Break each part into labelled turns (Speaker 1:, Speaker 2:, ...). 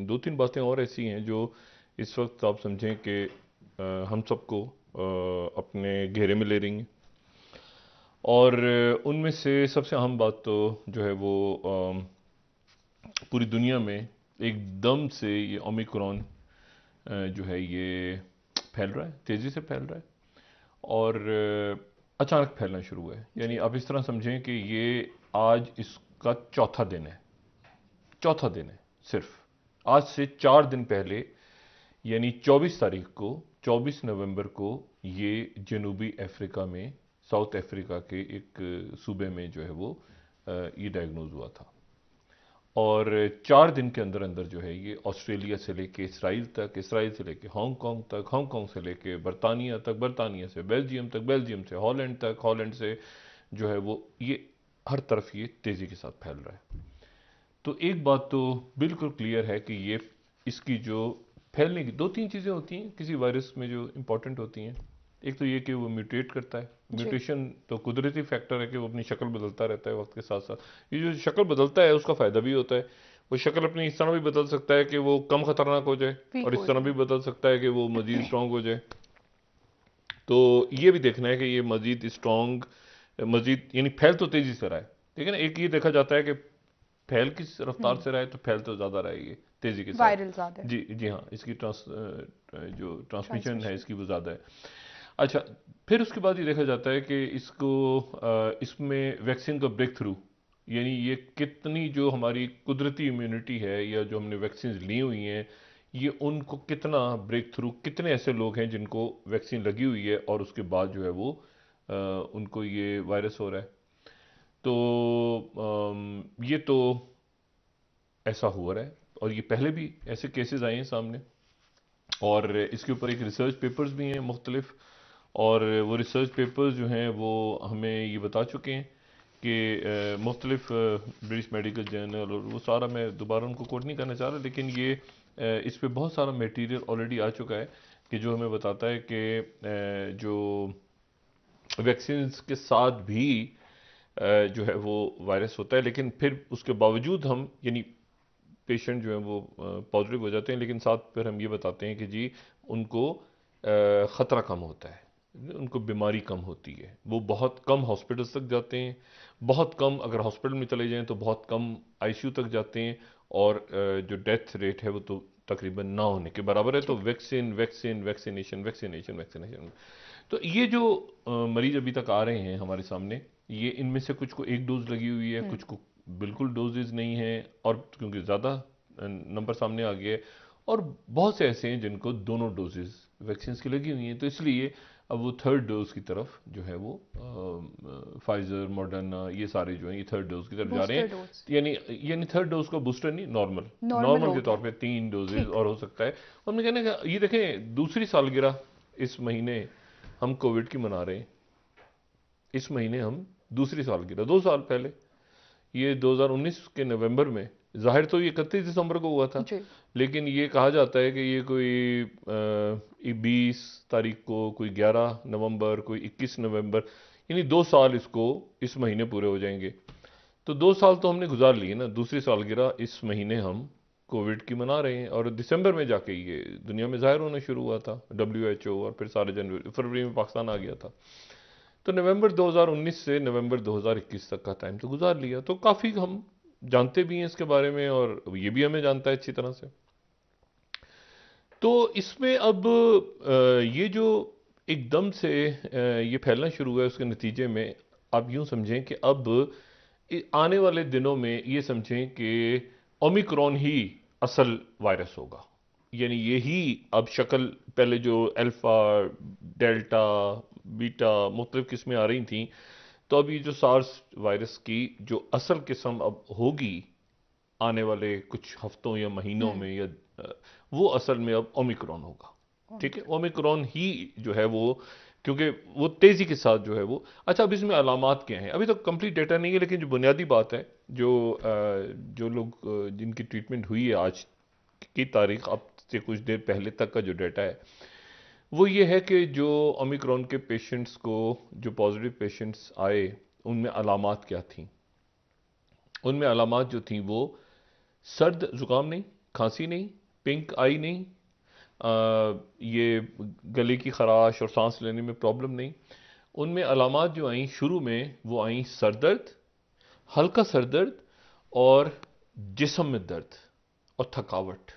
Speaker 1: दो तीन बातें और ऐसी हैं जो इस वक्त आप समझें कि हम सबको अपने घेरे में ले रही हैं और उनमें से सबसे अहम बात तो जो है वो पूरी दुनिया में एकदम से ये ओमिक्रॉन जो है ये फैल रहा है तेज़ी से फैल रहा है और अचानक फैलना शुरू हुआ है यानी आप इस तरह समझें कि ये आज इसका चौथा दिन है चौथा दिन है सिर्फ आज से चार दिन पहले यानी 24 तारीख को 24 नवंबर को ये जनूबी अफ्रीका में साउथ अफ्रीका के एक सूबे में जो है वो ये डायग्नोज हुआ था और चार दिन के अंदर अंदर जो है ये ऑस्ट्रेलिया से लेके इसराइल तक इसराइल से लेके हांगकांग तक हांगकांग से लेके बरतानिया तक बरतानिया से बेल्जियम तक बेल्जियम से हॉलैंड तक हॉलैंड से जो है वो ये हर तरफ ये तेज़ी के साथ फैल रहा है तो एक बात तो बिल्कुल क्लियर है कि ये इसकी जो फैलने की दो तीन चीज़ें होती हैं किसी वायरस में जो इम्पोर्टेंट होती हैं एक तो ये कि वो म्यूटेट करता है म्यूटेशन तो कुदरती फैक्टर है कि वो अपनी शक्ल बदलता रहता है वक्त के साथ साथ ये जो शक्ल बदलता है उसका फ़ायदा भी होता है वो शक्ल अपनी इस तरह भी बदल सकता है कि वो कम खतरनाक हो जाए और इस तरह भी बदल सकता है कि वो मज़ीद स्ट्रॉन्ग हो जाए तो ये भी देखना है कि ये मज़ीद स्ट्रांग मज़ीद यानी फैल तो तेज़ी से रहा है ठीक है ना एक ये देखा जाता है कि फैल किस रफ्तार हम्म। से रहा है तो फैल तो ज़्यादा रहेगी तेज़ी के साथ जी जी हाँ इसकी ट्रांस जो ट्रांसमिशन है इसकी वो ज़्यादा है अच्छा फिर उसके बाद ये देखा जाता है कि इसको इसमें वैक्सीन का ब्रेक थ्रू यानी ये कितनी जो हमारी कुदरती इम्यूनिटी है या जो हमने वैक्सीन ली हुई हैं ये उनको कितना ब्रेक थ्रू कितने ऐसे लोग हैं जिनको वैक्सीन लगी हुई है और उसके बाद जो है वो आ, उनको ये वायरस हो रहा है तो ये तो ऐसा हो रहा है और ये पहले भी ऐसे केसेस आए हैं सामने और इसके ऊपर एक रिसर्च पेपर्स भी हैं मुख्तलिफ और वो रिसर्च पेपर्स जो हैं वो हमें ये बता चुके हैं कि मुख्तलिफ ब्रिटिश मेडिकल जर्नल और वो सारा मैं दोबारा उनको कोट नहीं करना चाह रहा लेकिन ये इस पर बहुत सारा मटेरियल ऑलरेडी आ चुका है कि जो हमें बताता है कि जो वैक्सीन के साथ भी जो है वो वायरस होता है लेकिन फिर उसके बावजूद हम यानी पेशेंट जो है वो पॉजिटिव हो जाते हैं लेकिन साथ फिर हम ये बताते हैं कि जी उनको ख़तरा कम होता है उनको बीमारी कम होती है वो बहुत कम हॉस्पिटल्स तक जाते हैं बहुत कम अगर हॉस्पिटल में चले जाएं तो बहुत कम आईसीयू तक जाते हैं और जो डेथ रेट है वो तो तकरीबन ना होने के बराबर है तो vaccine vaccine vaccination vaccination vaccination तो ये जो मरीज अभी तक आ रहे हैं हमारे सामने ये इनमें से कुछ को एक डोज लगी हुई है हम्म। कुछ को बिल्कुल डोजेज नहीं है और क्योंकि ज़्यादा नंबर सामने आ गया है और बहुत से ऐसे हैं जिनको दोनों डोजेज वैक्सीन की लगी हुई हैं तो इसलिए अब वो थर्ड डोज की तरफ जो है वो फाइजर मॉडर्ना ये सारे जो हैं ये थर्ड डोज की तरफ जा रहे हैं यानी यानी थर्ड डोज का बूस्टर नहीं नॉर्मल नॉर्मल के तौर पे तीन डोजेज और हो सकता है हमने कहना ये देखें दूसरी सालगिरह इस महीने हम कोविड की मना रहे हैं इस महीने हम दूसरी साल गिरा तो दो साल पहले ये 2019 के नवंबर में जाहिर तो ये इकतीस दिसंबर को हुआ था लेकिन ये कहा जाता है कि ये कोई बीस तारीख को कोई ग्यारह नवंबर कोई इक्कीस नवंबर यानी दो साल इसको इस महीने पूरे हो जाएंगे तो दो साल तो हमने गुजार लिए ना दूसरी साल गिरा इस महीने हम कोविड की मना रहे हैं और दिसंबर में जाके ये दुनिया में जाहिर होना शुरू हुआ था डब्ल्यू एच ओ और फिर सारे जनवरी फरवरी में पाकिस्तान आ गया था तो नवंबर 2019 से नवंबर 2021 तक का टाइम तो गुजार लिया तो काफ़ी हम जानते भी हैं इसके बारे में और ये भी हमें जानता है अच्छी तरह से तो इसमें अब ये जो एकदम से ये फैलना शुरू हुआ है उसके नतीजे में आप यूँ समझें कि अब आने वाले दिनों में ये समझें कि ओमिक्रॉन ही असल वायरस होगा यानी यही अब शक्ल पहले जो अल्फ़ा डेल्टा बीटा मुख्तलिफ किस्में आ रही थी तो अब ये जो सार्स वायरस की जो असल किस्म अब होगी आने वाले कुछ हफ्तों या महीनों हम्म। में या वो असल में अब ओमिक्रॉन होगा ठीक है ओमिक्रॉन ही जो है वो क्योंकि वो तेज़ी के साथ जो है वो अच्छा अब इसमें अलामत क्या हैं अभी तो कंप्लीट डेटा नहीं है लेकिन जो बुनियादी बात है जो जो लोग जिनकी ट्रीटमेंट हुई है आज की तारीख अब से कुछ देर पहले तक का जो डेटा है वो ये है कि जो ओमिक्रॉन के पेशेंट्स को जो पॉजिटिव पेशेंट्स आए उनमें अलामत क्या थी उनमें अलामत जो थी वो सर्द ज़ुकाम नहीं खांसी नहीं पिंक आई नहीं आ, ये गले की खराश और सांस लेने में प्रॉब्लम नहीं उनमें अलामत जो आई शुरू में वो आई सर दर्द हल्का सर दर्द और जिसम में दर्द और थकावट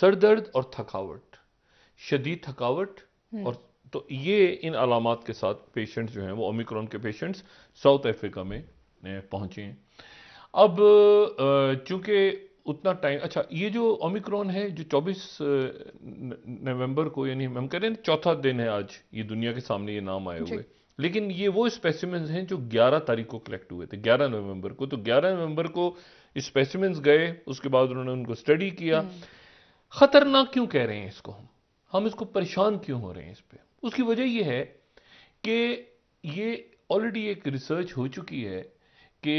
Speaker 1: सर दर्द और थकावट शदीद थकावट हम्म। और तो ये इन अलामत के साथ पेशेंट्स जो हैं वो ओमिक्रॉन के पेशेंट्स साउथ अफ्रीका में पहुँचे हैं अब चूंकि उतना टाइम अच्छा ये जो ओमिक्रॉन है जो 24 नवंबर को यानी हम कह रहे हैं चौथा दिन है आज ये दुनिया के सामने ये नाम आए हुए लेकिन ये वो स्पेसिमेंस हैं जो 11 तारीख को कलेक्ट हुए थे 11 नवंबर को तो 11 नवंबर को स्पेसिमेंट्स गए उसके बाद उन्होंने उनको स्टडी किया हम्म। खतरनाक क्यों कह रहे हैं इसको हम हम इसको परेशान क्यों हो रहे हैं इस पर उसकी वजह यह है कि ये ऑलरेडी एक रिसर्च हो चुकी है कि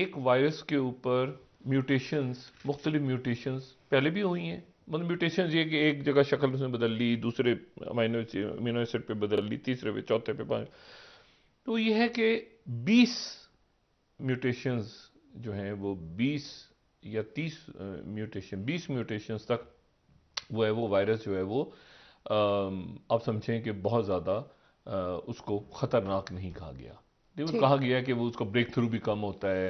Speaker 1: एक वायरस के ऊपर म्यूटेशंस मुख्तलिफ म्यूटेशंस पहले भी हुई हैं मतलब म्यूटेशन ये कि एक जगह शक्ल उसने बदल ली दूसरे अमाइनो अमीनो एसिड पे बदल ली तीसरे पे चौथे पे पाँच तो ये है कि 20 म्यूटेशंस जो हैं वो 20 या 30 म्यूटेशन 20 म्यूटेशंस तक वो है वो वायरस जो है वो आप um, समझें कि बहुत ज़्यादा uh, उसको ख़तरनाक नहीं कहा गया लेकिन कहा गया कि वो उसका ब्रेक थ्रू भी कम होता है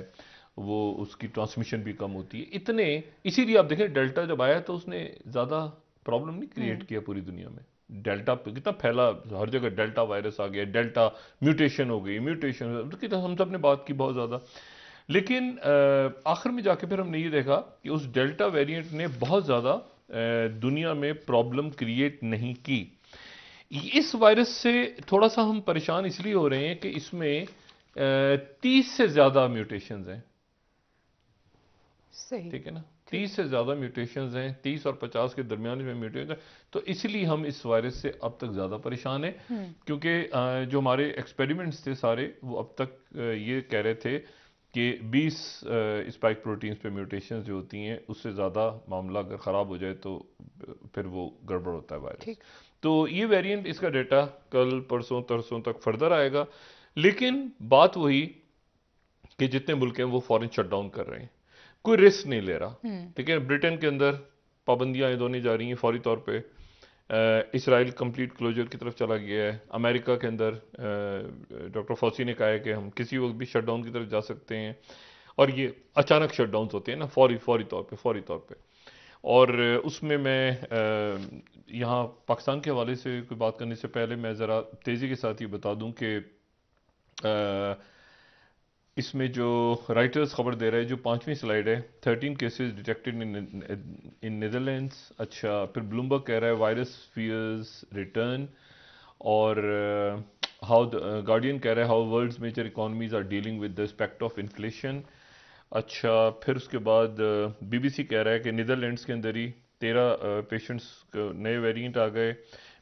Speaker 1: वो उसकी ट्रांसमिशन भी कम होती है इतने इसीलिए आप देखें डेल्टा जब आया तो उसने ज़्यादा प्रॉब्लम नहीं क्रिएट हम्म। किया पूरी दुनिया में डेल्टा कितना फैला हर जगह डेल्टा वायरस आ गया डेल्टा म्यूटेशन हो गई म्यूटेशन मतलब कितना तो हम सब ने बात की बहुत ज़्यादा लेकिन uh, आखिर में जाके फिर हमने ये देखा कि उस डेल्टा वेरिएंट ने बहुत ज़्यादा दुनिया में प्रॉब्लम क्रिएट नहीं की इस वायरस से थोड़ा सा हम परेशान इसलिए हो रहे हैं कि इसमें तीस से ज़्यादा म्यूटेशन हैं सही ठीक है ना तीस से ज़्यादा म्यूटेशन हैं तीस और पचास के दरमियान में म्यूटेशन तो इसलिए हम इस वायरस से अब तक ज़्यादा परेशान हैं हम्म। क्योंकि जो हमारे एक्सपेरिमेंट्स थे सारे वो अब तक ये कह रहे थे कि 20 स्पाइक प्रोटीन्स पे म्यूटेशंस जो होती हैं उससे ज़्यादा मामला अगर ख़राब हो जाए तो फिर वो गड़बड़ होता है वायरस तो ये वेरिएंट इसका डेटा कल परसों तरसों तक फर्दर आएगा लेकिन बात वही कि जितने मुल्क हैं वो फॉरन शटडाउन कर रहे हैं कोई रिस्क नहीं ले रहा हम्म। ठीक है ब्रिटेन के अंदर पाबंदियां नहीं जा रही हैं फौरी तौर पर इसराइल कंप्लीट क्लोजर की तरफ चला गया है अमेरिका के अंदर डॉक्टर फौसी ने कहा है कि हम किसी वक्त भी शटडाउन की तरफ जा सकते हैं और ये अचानक शटडाउन होते हैं ना फौरी फौरी तौर पे फौरी तौर पे और उसमें मैं यहाँ पाकिस्तान के हवाले से कोई बात करने से पहले मैं ज़रा तेज़ी के साथ ये बता दूँ कि इसमें जो राइटर्स खबर दे रहे हैं जो पांचवी स्लाइड है thirteen cases detected in in Netherlands अच्छा फिर ब्लूमबर्ग कह रहा है वायरस फियर्स रिटर्न और हाउ uh, गार्डियन uh, कह रहा है how world's major economies are dealing with the spectre of inflation अच्छा फिर उसके बाद बीबीसी uh, कह रहा है कि नीदरलैंड्स के अंदर ही तेरह पेशेंट्स नए वेरियंट आ गए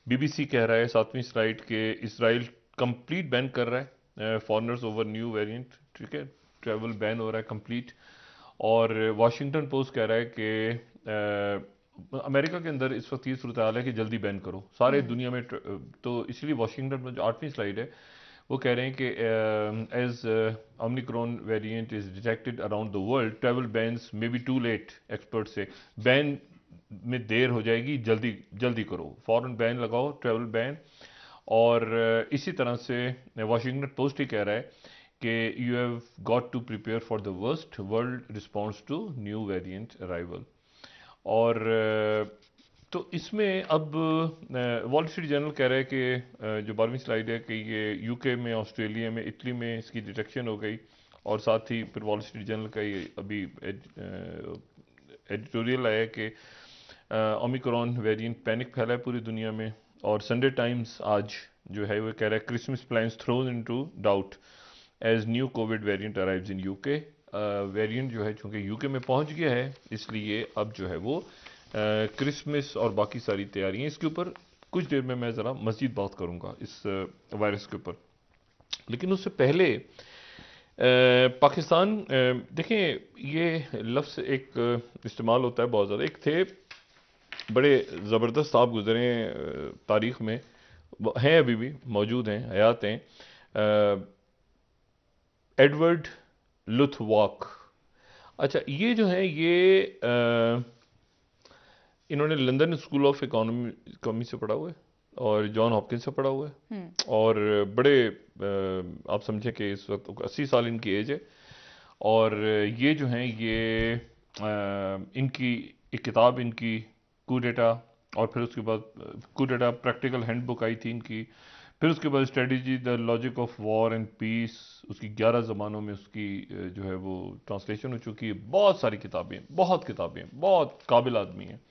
Speaker 1: बीबीसी कह रहा है सातवीं स्लाइड के इसराइल कंप्लीट बैन कर रहा है फॉरनर्स ओवर न्यू वेरियंट ठीक है ट्रैवल बैन हो रहा है कंप्लीट और वाशिंगटन पोस्ट कह रहा है कि अमेरिका के अंदर इस वक्त ये सूरत हाल है कि जल्दी बैन करो सारे हम्म। दुनिया में तो इसलिए वाशिंगटन में जो आठवीं स्लाइड है वो कह रहे हैं कि as Omicron variant is detected around the world travel ban may be too late expert से बैन में देर हो जाएगी जल्दी जल्दी करो फॉरन बैन लगाओ ट्रैवल बैन और इसी तरह से वाशिंगटन पोस्ट ही कह रहा है कि you have got to prepare for the worst world response to new variant arrival और तो इसमें अब वॉल स्ट्रीट जर्नल कह रहा है कि जो बारहवीं स्लाइड है कि ये यूके में ऑस्ट्रेलिया में इटली में इसकी डिटेक्शन हो गई और साथ ही फिर वॉल स्ट्रीट जर्नल का ये अभी एडिटोरियल आया कि ओमिक्रॉन वेरिएंट पैनिक फैला है पूरी दुनिया में और संडे टाइम्स आज जो है वो कह रहा है Christmas plans thrown into doubt as new Covid variant arrive in UK variant जो है चूँकि यूके में पहुंच गया है इसलिए अब जो है वो क्रिसमस uh, और बाकी सारी तैयारियाँ इसके ऊपर कुछ देर में मैं ज़रा मज़ीद बात करूँगा इस वायरस uh, के ऊपर लेकिन उससे पहले uh, पाकिस्तान uh, देखें ये लफ्स एक इस्तेमाल होता है बहुत ज़्यादा एक थे बड़े ज़बरदस्त साहब गुजरे तारीख में हैं अभी भी मौजूद हैं हयात हैं एडवर्ड लुथवॉक अच्छा ये जो है ये आ, इन्होंने London school of economy economy से पढ़ा हुआ है और जॉन हॉपकिंस से पढ़ा हुआ है हम्म। और बड़े आ, आप समझें कि इस वक्त अस्सी साल इनकी एज है और ये जो हैं ये आ, इनकी एक किताब इनकी कुडेटा और फिर उसके बाद डेटा प्रैक्टिकल हैंडबुक आई थी इनकी फिर उसके बाद strategy the logic of war and peace उसकी ग्यारह जमानों में उसकी जो है वो ट्रांसलेशन हो चुकी है बहुत सारी किताबें बहुत किताबें बहुत काबिल आदमी हैं